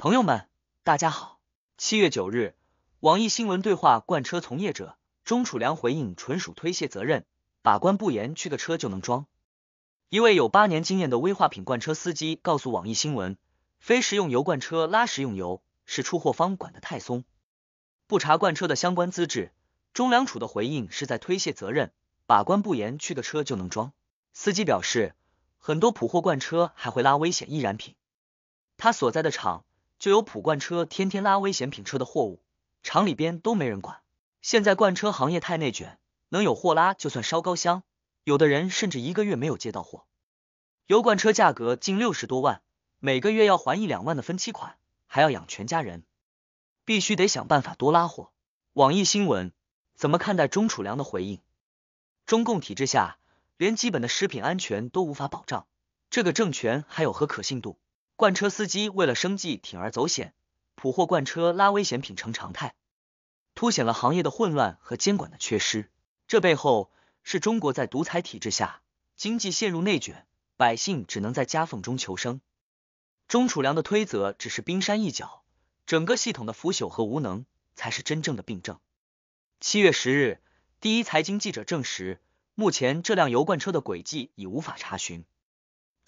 朋友们，大家好。七月九日，网易新闻对话罐车从业者钟楚良回应纯属推卸责任，把关不严，去的车就能装。一位有八年经验的危化品罐车司机告诉网易新闻，非食用油罐车拉食用油是出货方管的太松，不查罐车的相关资质。钟良楚的回应是在推卸责任，把关不严，去的车就能装。司机表示，很多普货罐车还会拉危险易燃品，他所在的厂。就有普罐车天天拉危险品车的货物，厂里边都没人管。现在罐车行业太内卷，能有货拉就算烧高香，有的人甚至一个月没有接到货。油罐车价格近六十多万，每个月要还一两万的分期款，还要养全家人，必须得想办法多拉货。网易新闻，怎么看待钟楚良的回应？中共体制下，连基本的食品安全都无法保障，这个政权还有何可信度？罐车司机为了生计铤而走险，普货罐车拉危险品成常态，凸显了行业的混乱和监管的缺失。这背后是中国在独裁体制下经济陷入内卷，百姓只能在夹缝中求生。钟楚良的推责只是冰山一角，整个系统的腐朽和无能才是真正的病症。七月十日，第一财经记者证实，目前这辆油罐车的轨迹已无法查询。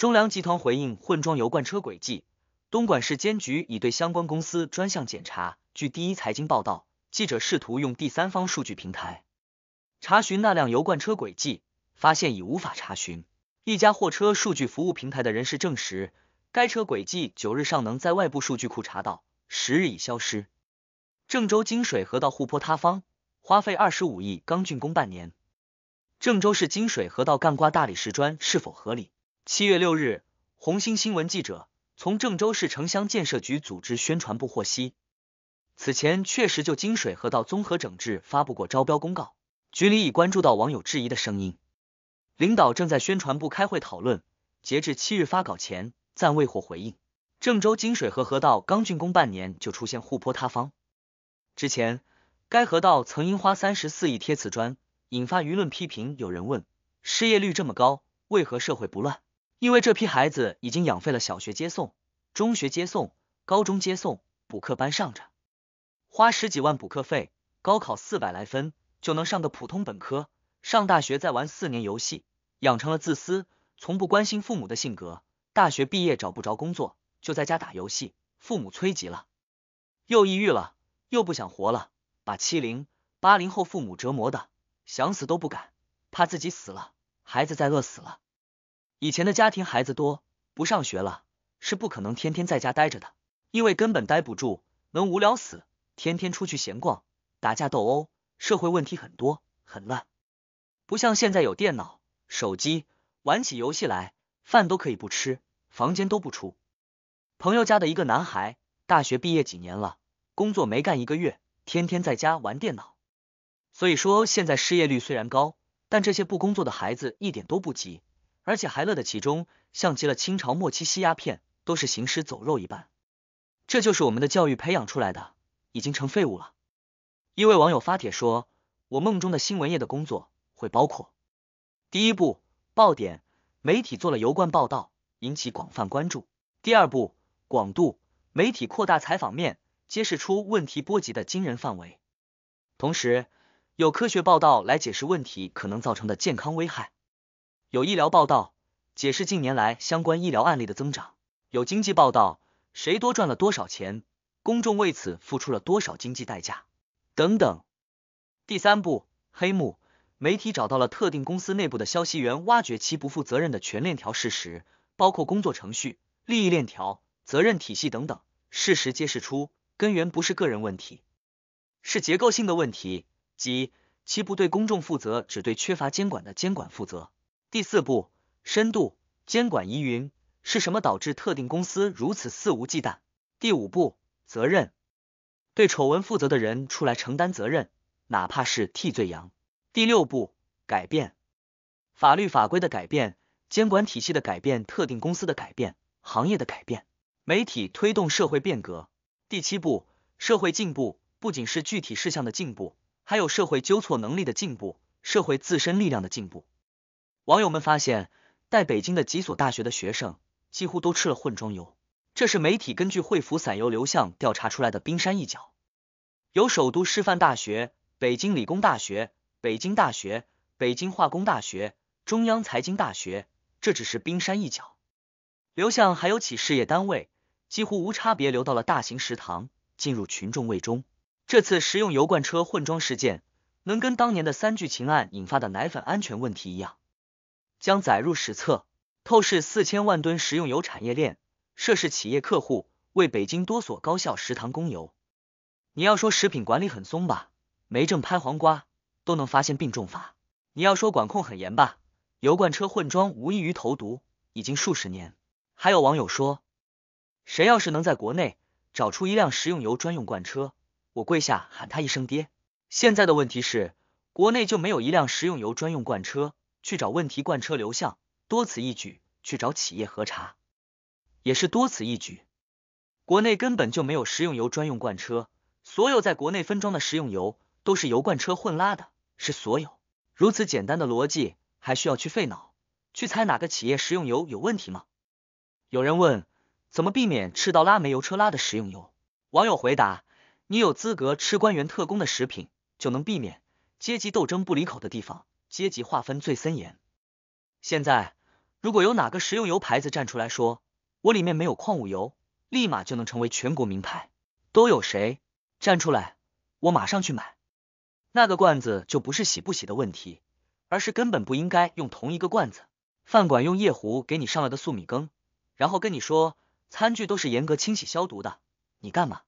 中粮集团回应混装油罐车轨迹，东莞市监局已对相关公司专项检查。据第一财经报道，记者试图用第三方数据平台查询那辆油罐车轨迹，发现已无法查询。一家货车数据服务平台的人士证实，该车轨迹九日尚能在外部数据库查到，十日已消失。郑州金水河道护坡塌方，花费二十五亿，刚竣工半年。郑州市金水河道干挂大理石砖是否合理？七月六日，红星新闻记者从郑州市城乡建设局组织宣传部获悉，此前确实就金水河道综合整治发布过招标公告，局里已关注到网友质疑的声音，领导正在宣传部开会讨论，截至七日发稿前暂未获回应。郑州金水河河道刚竣工半年就出现护坡塌方，之前该河道曾因花三十四亿贴瓷砖引发舆论批评，有人问：失业率这么高，为何社会不乱？因为这批孩子已经养废了，小学接送、中学接送、高中接送，补课班上着，花十几万补课费，高考四百来分就能上个普通本科。上大学再玩四年游戏，养成了自私、从不关心父母的性格。大学毕业找不着工作，就在家打游戏，父母催急了，又抑郁了，又不想活了，把七零、八零后父母折磨的想死都不敢，怕自己死了，孩子再饿死了。以前的家庭孩子多，不上学了是不可能天天在家待着的，因为根本待不住，能无聊死。天天出去闲逛、打架斗殴，社会问题很多，很乱。不像现在有电脑、手机，玩起游戏来，饭都可以不吃，房间都不出。朋友家的一个男孩，大学毕业几年了，工作没干一个月，天天在家玩电脑。所以说，现在失业率虽然高，但这些不工作的孩子一点都不急。而且还乐得其中，像极了清朝末期吸鸦片，都是行尸走肉一般。这就是我们的教育培养出来的，已经成废物了。一位网友发帖说：“我梦中的新闻业的工作会包括：第一步，爆点，媒体做了油罐报道，引起广泛关注；第二步，广度，媒体扩大采访面，揭示出问题波及的惊人范围；同时，有科学报道来解释问题可能造成的健康危害。”有医疗报道解释近年来相关医疗案例的增长，有经济报道谁多赚了多少钱，公众为此付出了多少经济代价等等。第三步，黑幕媒体找到了特定公司内部的消息源，挖掘其不负责任的全链条事实，包括工作程序、利益链条、责任体系等等。事实揭示出根源不是个人问题，是结构性的问题，即其不对公众负责，只对缺乏监管的监管负责。第四步，深度监管疑云是什么导致特定公司如此肆无忌惮？第五步，责任，对丑闻负责的人出来承担责任，哪怕是替罪羊。第六步，改变，法律法规的改变，监管体系的改变，特定公司的改变，行业的改变，媒体推动社会变革。第七步，社会进步不仅是具体事项的进步，还有社会纠错能力的进步，社会自身力量的进步。网友们发现，在北京的几所大学的学生几乎都吃了混装油，这是媒体根据惠福散油流向调查出来的冰山一角。有首都师范大学、北京理工大学、北京大学、北京化工大学、中央财经大学，这只是冰山一角。流向还有企事业单位，几乎无差别流到了大型食堂，进入群众胃中。这次食用油罐车混装事件，能跟当年的三聚氰胺引发的奶粉安全问题一样？将载入史册，透视四千万吨食用油产业链，涉事企业客户为北京多所高校食堂供油。你要说食品管理很松吧，没证拍黄瓜都能发现并重罚；你要说管控很严吧，油罐车混装无异于投毒，已经数十年。还有网友说，谁要是能在国内找出一辆食用油专用罐车，我跪下喊他一声爹。现在的问题是，国内就没有一辆食用油专用罐车。去找问题罐车流向，多此一举；去找企业核查，也是多此一举。国内根本就没有食用油专用罐车，所有在国内分装的食用油都是油罐车混拉的，是所有。如此简单的逻辑，还需要去费脑去猜哪个企业食用油有问题吗？有人问，怎么避免吃到拉煤油车拉的食用油？网友回答：你有资格吃官员特供的食品，就能避免阶级斗争不离口的地方。阶级划分最森严。现在，如果有哪个食用油牌子站出来说我里面没有矿物油，立马就能成为全国名牌。都有谁站出来？我马上去买那个罐子，就不是洗不洗的问题，而是根本不应该用同一个罐子。饭馆用夜壶给你上了个素米羹，然后跟你说餐具都是严格清洗消毒的，你干嘛？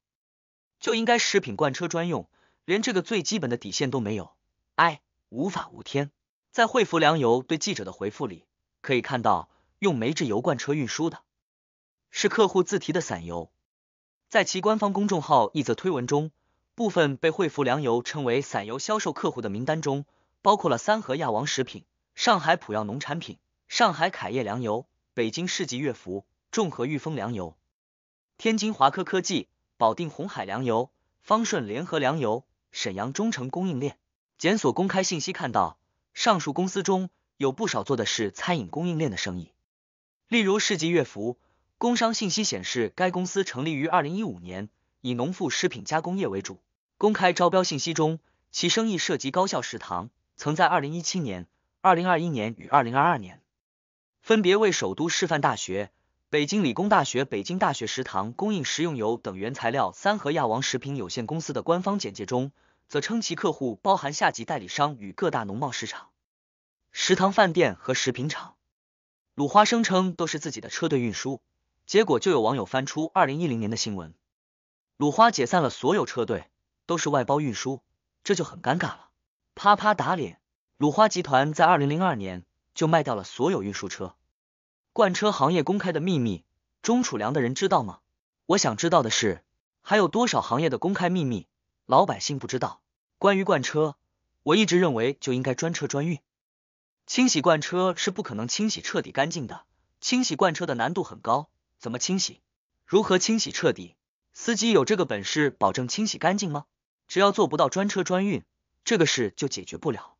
就应该食品罐车专用，连这个最基本的底线都没有。哎。无法无天。在汇福粮油对记者的回复里，可以看到用煤制油罐车运输的是客户自提的散油。在其官方公众号一则推文中，部分被汇福粮油称为散油销售客户的名单中，包括了三和亚王食品、上海普药农产品、上海凯业粮油、北京世纪乐福、众和裕丰粮油、天津华科科技、保定红海粮油、方顺联合粮油、沈阳中诚供应链。检索公开信息，看到上述公司中有不少做的是餐饮供应链的生意，例如世纪乐福。工商信息显示，该公司成立于二零一五年，以农副食品加工业为主。公开招标信息中，其生意涉及高校食堂，曾在二零一七年、二零二一年与二零二二年分别为首都师范大学、北京理工大学、北京大学食堂供应食用油等原材料。三和亚王食品有限公司的官方简介中。则称其客户包含下级代理商与各大农贸市场、食堂、饭店和食品厂。鲁花声称都是自己的车队运输，结果就有网友翻出二零一零年的新闻，鲁花解散了所有车队，都是外包运输，这就很尴尬了，啪啪打脸。鲁花集团在二零零二年就卖掉了所有运输车，罐车行业公开的秘密，中储粮的人知道吗？我想知道的是，还有多少行业的公开秘密，老百姓不知道？关于罐车，我一直认为就应该专车专运。清洗罐车是不可能清洗彻底干净的，清洗罐车的难度很高，怎么清洗？如何清洗彻底？司机有这个本事保证清洗干净吗？只要做不到专车专运，这个事就解决不了。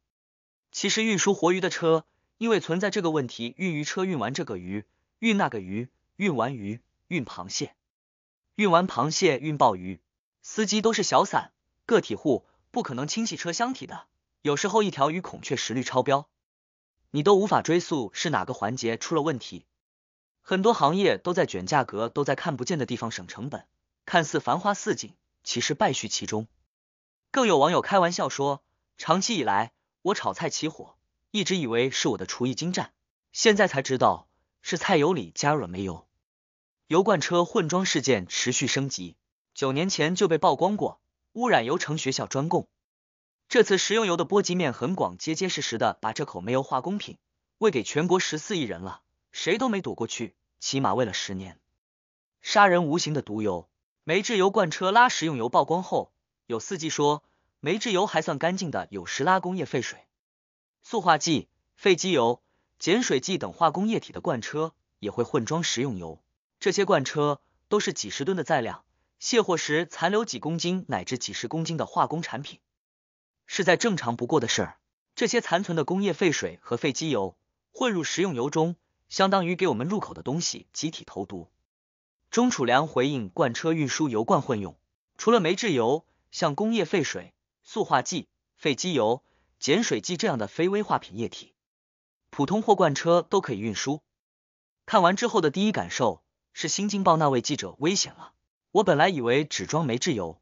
其实运输活鱼的车，因为存在这个问题，运鱼车运完这个鱼，运那个鱼，运完鱼运螃蟹，运完螃蟹运鲍鱼，司机都是小散个体户。不可能清洗车箱体的，有时候一条鱼孔雀石绿超标，你都无法追溯是哪个环节出了问题。很多行业都在卷价格，都在看不见的地方省成本，看似繁花似锦，其实败絮其中。更有网友开玩笑说，长期以来我炒菜起火，一直以为是我的厨艺精湛，现在才知道是菜油里加入了煤油。油罐车混装事件持续升级，九年前就被曝光过。污染油城学校专供，这次食用油的波及面很广，结结实实的把这口煤油化工品喂给全国十四亿人了，谁都没躲过去，起码喂了十年。杀人无形的毒油，煤制油罐车拉食用油曝光后，有司机说煤制油还算干净的，有时拉工业废水、塑化剂、废机油、碱水剂等化工液体的罐车也会混装食用油，这些罐车都是几十吨的载量。卸货时残留几公斤乃至几十公斤的化工产品，是再正常不过的事儿。这些残存的工业废水和废机油混入食用油中，相当于给我们入口的东西集体投毒。钟楚良回应罐车运输油罐混用，除了煤制油，像工业废水、塑化剂、废机油、碱水剂这样的非危化品液体，普通货罐车都可以运输。看完之后的第一感受是，《新京报》那位记者危险了。我本来以为只装煤制油，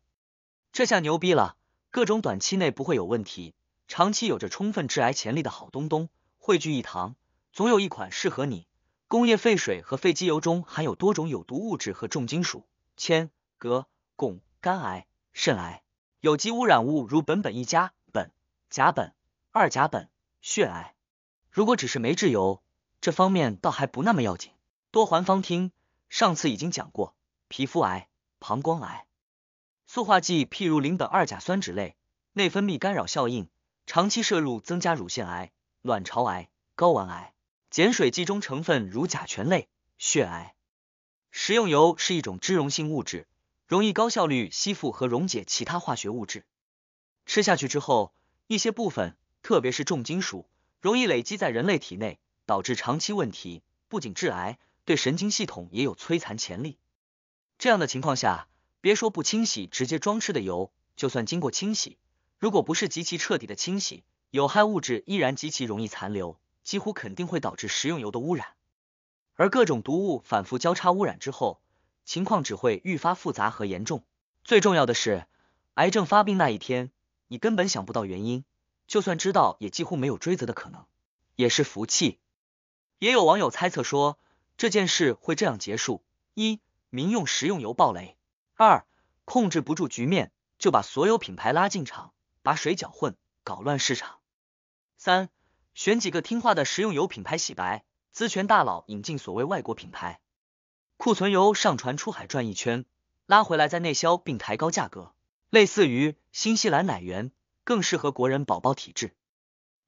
这下牛逼了。各种短期内不会有问题、长期有着充分致癌潜力的好东东汇聚一堂，总有一款适合你。工业废水和废机油中含有多种有毒物质和重金属，铅、镉、汞，肝癌、肾癌；有机污染物如苯、苯一加、苯、甲苯、二甲苯，血癌。如果只是煤制油，这方面倒还不那么要紧。多环芳烃上次已经讲过，皮肤癌。膀胱癌，塑化剂譬如邻苯二甲酸酯类，内分泌干扰效应，长期摄入增加乳腺癌、卵巢癌、睾丸癌。碱水剂中成分如甲醛类，血癌。食用油是一种脂溶性物质，容易高效率吸附和溶解其他化学物质。吃下去之后，一些部分，特别是重金属，容易累积在人类体内，导致长期问题，不仅致癌，对神经系统也有摧残潜力。这样的情况下，别说不清洗直接装吃的油，就算经过清洗，如果不是极其彻底的清洗，有害物质依然极其容易残留，几乎肯定会导致食用油的污染。而各种毒物反复交叉污染之后，情况只会愈发复杂和严重。最重要的是，癌症发病那一天，你根本想不到原因，就算知道，也几乎没有追责的可能，也是福气。也有网友猜测说，这件事会这样结束一。民用食用油爆雷，二控制不住局面就把所有品牌拉进场，把水搅混，搞乱市场。三选几个听话的食用油品牌洗白，资权大佬引进所谓外国品牌，库存油上船出海转一圈，拉回来再内销并抬高价格，类似于新西兰奶源，更适合国人宝宝体质。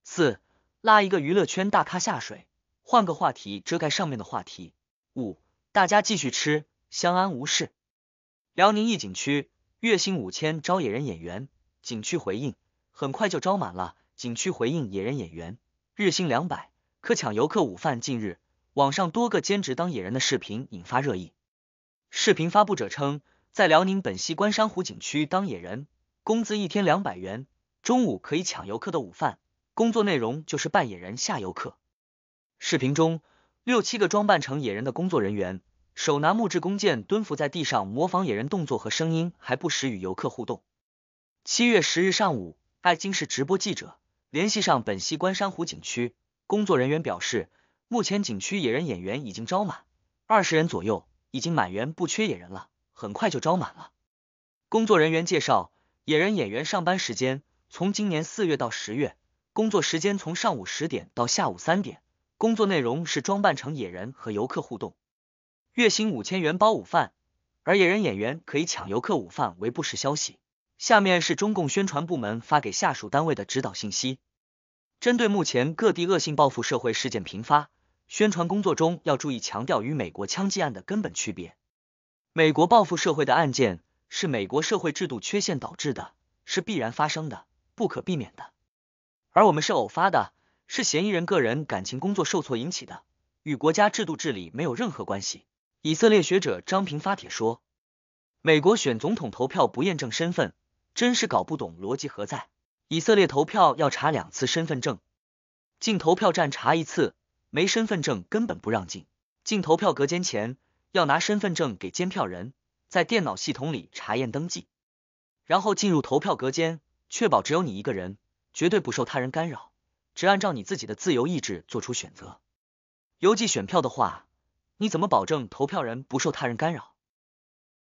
四拉一个娱乐圈大咖下水，换个话题遮盖上面的话题。五大家继续吃。相安无事。辽宁一景区月薪五千招野人演员，景区回应很快就招满了。景区回应野人演员日薪两百，可抢游客午饭。近日，网上多个兼职当野人的视频引发热议。视频发布者称，在辽宁本溪关山湖景区当野人，工资一天两百元，中午可以抢游客的午饭，工作内容就是扮野人吓游客。视频中，六七个装扮成野人的工作人员。手拿木质弓箭，蹲伏在地上，模仿野人动作和声音，还不时与游客互动。七月十日上午，爱金市直播记者联系上本溪关山湖景区工作人员，表示目前景区野人演员已经招满，二十人左右，已经满员，不缺野人了，很快就招满了。工作人员介绍，野人演员上班时间从今年四月到十月，工作时间从上午十点到下午三点，工作内容是装扮成野人和游客互动。月薪五千元包午饭，而野人演员可以抢游客午饭为不实消息。下面是中共宣传部门发给下属单位的指导信息：针对目前各地恶性报复社会事件频发，宣传工作中要注意强调与美国枪击案的根本区别。美国报复社会的案件是美国社会制度缺陷导致的，是必然发生的，不可避免的。而我们是偶发的，是嫌疑人个人感情、工作受挫引起的，与国家制度治理没有任何关系。以色列学者张平发帖说：“美国选总统投票不验证身份，真是搞不懂逻辑何在。以色列投票要查两次身份证，进投票站查一次，没身份证根本不让进；进投票隔间前要拿身份证给监票人，在电脑系统里查验登记，然后进入投票隔间，确保只有你一个人，绝对不受他人干扰，只按照你自己的自由意志做出选择。邮寄选票的话。”你怎么保证投票人不受他人干扰？